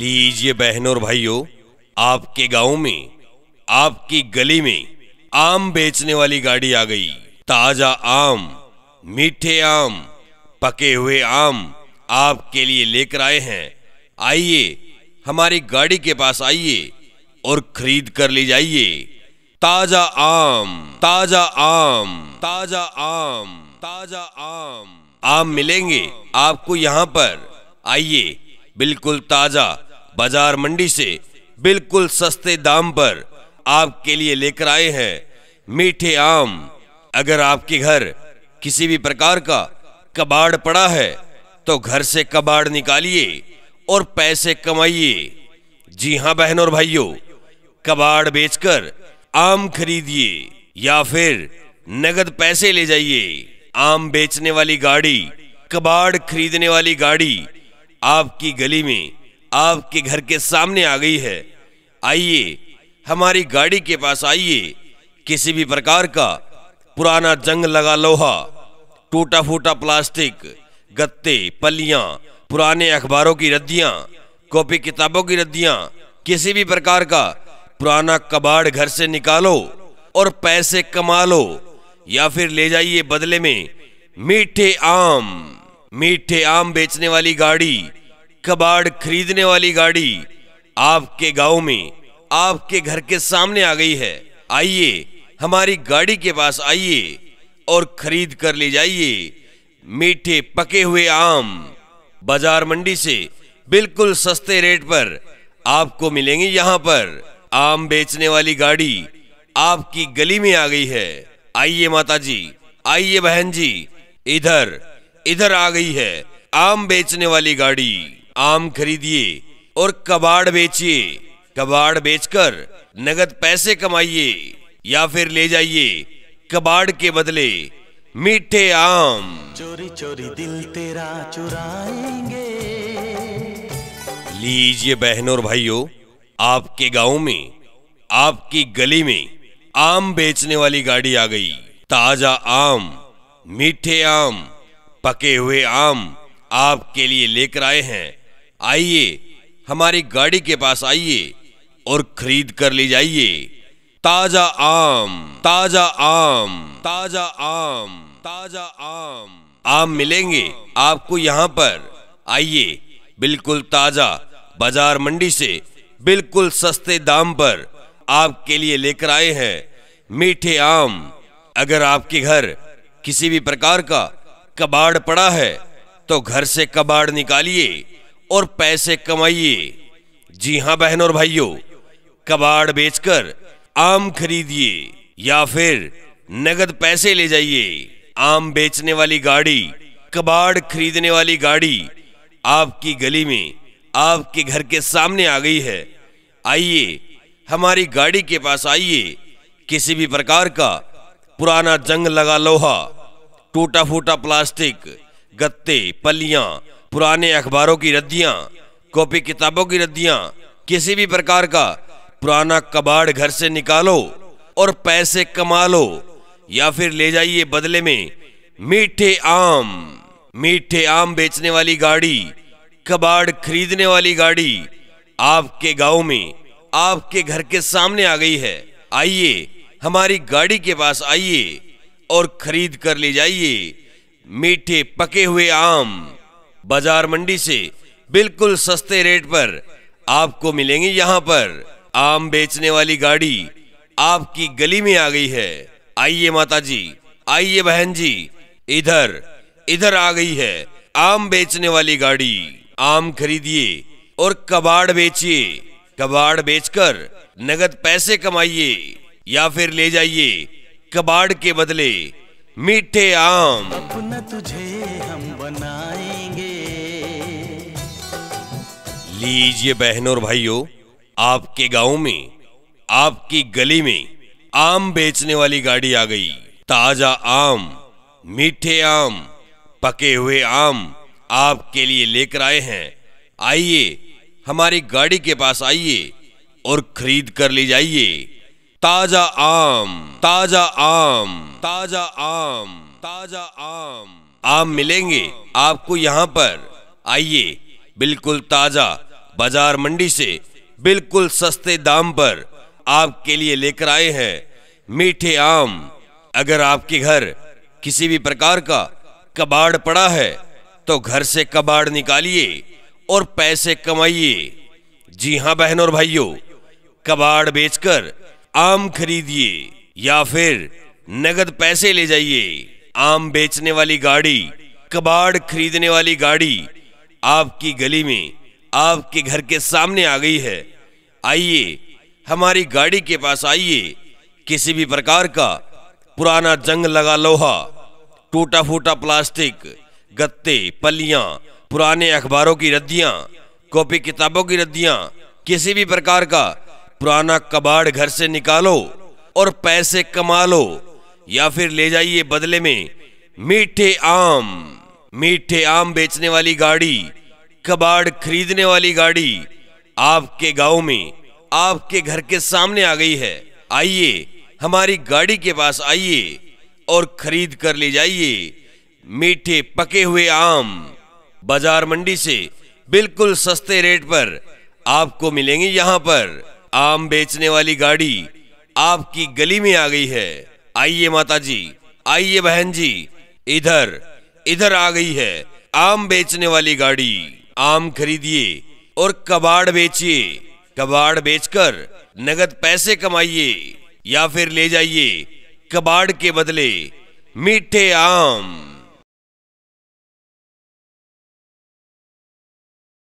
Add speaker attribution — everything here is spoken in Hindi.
Speaker 1: लीजिए बहनों और भाइयों आपके गांव में आपकी गली में आम बेचने वाली गाड़ी आ गई ताजा आम मीठे आम पके हुए आम आपके लिए लेकर आए हैं आइए हमारी गाड़ी के पास आइए और खरीद कर ले जाइए ताजा आम ताजा आम ताजा आम ताजा आम आम मिलेंगे आपको यहाँ पर आइए बिल्कुल ताजा बाजार मंडी से बिल्कुल सस्ते दाम पर आपके लिए लेकर आए हैं मीठे आम अगर आपके घर किसी भी प्रकार का कबाड़ पड़ा है तो घर से कबाड़ निकालिए और पैसे कमाइए जी हाँ बहन और भाइयों कबाड़ बेचकर आम खरीदिए या फिर नगद पैसे ले जाइए आम बेचने वाली गाड़ी कबाड़ खरीदने वाली गाड़ी आपकी गली में आपके घर के सामने आ गई है आइए हमारी गाड़ी के पास आइए किसी भी प्रकार का पुराना जंग लगा लोहा टूटा फूटा प्लास्टिक गत्ते पलियां पुराने अखबारों की रद्दियां कॉपी किताबों की रद्दियां किसी भी प्रकार का पुराना कबाड़ घर से निकालो और पैसे कमा लो या फिर ले जाइए बदले में मीठे आम मीठे आम बेचने वाली गाड़ी कबाड़ खरीदने वाली गाड़ी आपके गांव में आपके घर के सामने आ गई है आइए हमारी गाड़ी के पास आइए और खरीद कर ले जाइए मीठे पके हुए आम बाजार मंडी से बिल्कुल सस्ते रेट पर आपको मिलेंगे यहाँ पर आम बेचने वाली गाड़ी आपकी गली में आ गई है आइए माता जी आइए बहन जी इधर इधर आ गई है आम बेचने वाली गाड़ी आम खरीदिए और कबाड़ बेचिए कबाड़ बेचकर नगद पैसे कमाइए या फिर ले जाइए कबाड़ के बदले मीठे आम चोरी चोरी दिल तेरा चुराएंगे लीजिए बहनों और भाइयों आपके गांव में आपकी गली में आम बेचने वाली गाड़ी आ गई ताजा आम मीठे आम पके हुए आम आपके लिए लेकर आए हैं आइए हमारी गाड़ी के पास आइए और खरीद कर ले जाइए ताजा आम ताजा आम ताजा आम ताजा आम आम मिलेंगे आपको यहाँ पर आइए बिल्कुल ताजा बाजार मंडी से बिल्कुल सस्ते दाम पर आपके लिए लेकर आए हैं मीठे आम अगर आपके घर किसी भी प्रकार का कबाड़ पड़ा है तो घर से कबाड़ निकालिए और पैसे कमाइए जी हां बहन और भाइयों कबाड़ बेचकर आम खरीदिए या फिर नगद पैसे ले जाइए आम बेचने वाली गाड़ी कबाड़ खरीदने वाली गाड़ी आपकी गली में आपके घर के सामने आ गई है आइए हमारी गाड़ी के पास आइए किसी भी प्रकार का पुराना जंग लगा लोहा टूटा फूटा प्लास्टिक गत्ते पलियां पुराने अखबारों की रद्दियाँ कॉपी किताबों की रद्दियाँ किसी भी प्रकार का पुराना कबाड़ घर से निकालो और पैसे कमा लो या फिर ले जाइए बदले में मीठे आम मीठे आम बेचने वाली गाड़ी कबाड़ खरीदने वाली गाड़ी आपके गांव में आपके घर के सामने आ गई है आइए हमारी गाड़ी के पास आइए और खरीद कर ले जाइए मीठे पके हुए आम बाजार मंडी से बिल्कुल सस्ते रेट पर आपको मिलेंगे यहाँ पर आम बेचने वाली गाड़ी आपकी गली में आ गई है आइए माता जी आइए बहन जी इधर इधर आ गई है आम बेचने वाली गाड़ी आम खरीदिए और कबाड़ बेचिए कबाड़ बेचकर नगद पैसे कमाइए या फिर ले जाइए कबाड़ के बदले मीठे आम अपना तुझे हम बनाए लीजिए बहनों और भाइयों आपके गांव में आपकी गली में आम बेचने वाली गाड़ी आ गई ताजा आम मीठे आम पके हुए आम आपके लिए लेकर आए हैं आइए हमारी गाड़ी के पास आइए और खरीद कर ले जाइए ताजा आम ताजा आम ताजा आम ताजा आम आम मिलेंगे आपको यहाँ पर आइए बिल्कुल ताजा बाजार मंडी से बिल्कुल सस्ते दाम पर आपके लिए लेकर आए हैं मीठे आम अगर आपके घर किसी भी प्रकार का कबाड़ पड़ा है तो घर से कबाड़ निकालिए और पैसे कमाइए जी हाँ बहन और भाइयों कबाड़ बेचकर आम खरीदिए या फिर नगद पैसे ले जाइए आम बेचने वाली गाड़ी कबाड़ खरीदने वाली गाड़ी आपकी गली में आपके घर के सामने आ गई है आइए हमारी गाड़ी के पास आइए किसी भी प्रकार का पुराना जंग लगा लोहा टूटा फूटा प्लास्टिक गत्ते पलियां पुराने अखबारों की रद्दियां कॉपी किताबों की रद्दियां किसी भी प्रकार का पुराना कबाड़ घर से निकालो और पैसे कमा लो या फिर ले जाइए बदले में मीठे आम मीठे आम बेचने वाली गाड़ी कबाड़ खरीदने वाली गाड़ी आपके गांव में आपके घर के सामने आ गई है आइए हमारी गाड़ी के पास आइए और खरीद कर ले जाइए मीठे पके हुए आम बाजार मंडी से बिल्कुल सस्ते रेट पर आपको मिलेंगे यहाँ पर आम बेचने वाली गाड़ी आपकी गली में आ गई है आइए माता जी आइए बहन जी इधर इधर आ गई है आम बेचने वाली गाड़ी आम खरीदिए और कबाड़ बेचिए कबाड़ बेचकर नगद पैसे कमाइए या फिर ले जाइए कबाड़ के बदले मीठे आम